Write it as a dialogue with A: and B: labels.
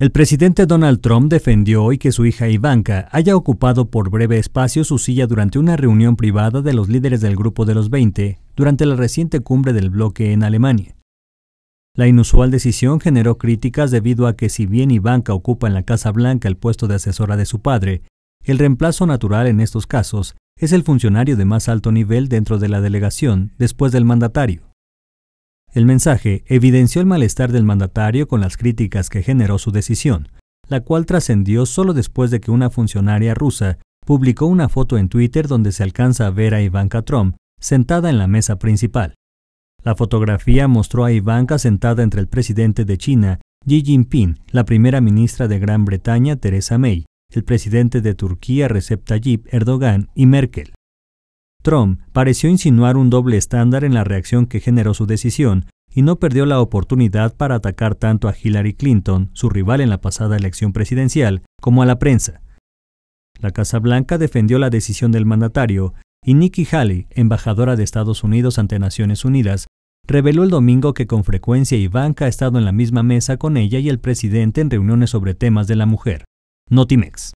A: El presidente Donald Trump defendió hoy que su hija Ivanka haya ocupado por breve espacio su silla durante una reunión privada de los líderes del Grupo de los 20 durante la reciente cumbre del bloque en Alemania. La inusual decisión generó críticas debido a que si bien Ivanka ocupa en la Casa Blanca el puesto de asesora de su padre, el reemplazo natural en estos casos es el funcionario de más alto nivel dentro de la delegación después del mandatario. El mensaje evidenció el malestar del mandatario con las críticas que generó su decisión, la cual trascendió solo después de que una funcionaria rusa publicó una foto en Twitter donde se alcanza a ver a Ivanka Trump sentada en la mesa principal. La fotografía mostró a Ivanka sentada entre el presidente de China, Xi Jinping, la primera ministra de Gran Bretaña, Theresa May, el presidente de Turquía, Recep Tayyip Erdogan, y Merkel. Trump pareció insinuar un doble estándar en la reacción que generó su decisión y no perdió la oportunidad para atacar tanto a Hillary Clinton, su rival en la pasada elección presidencial, como a la prensa. La Casa Blanca defendió la decisión del mandatario y Nikki Haley, embajadora de Estados Unidos ante Naciones Unidas, reveló el domingo que con frecuencia Ivanka ha estado en la misma mesa con ella y el presidente en reuniones sobre temas de la mujer. Notimex.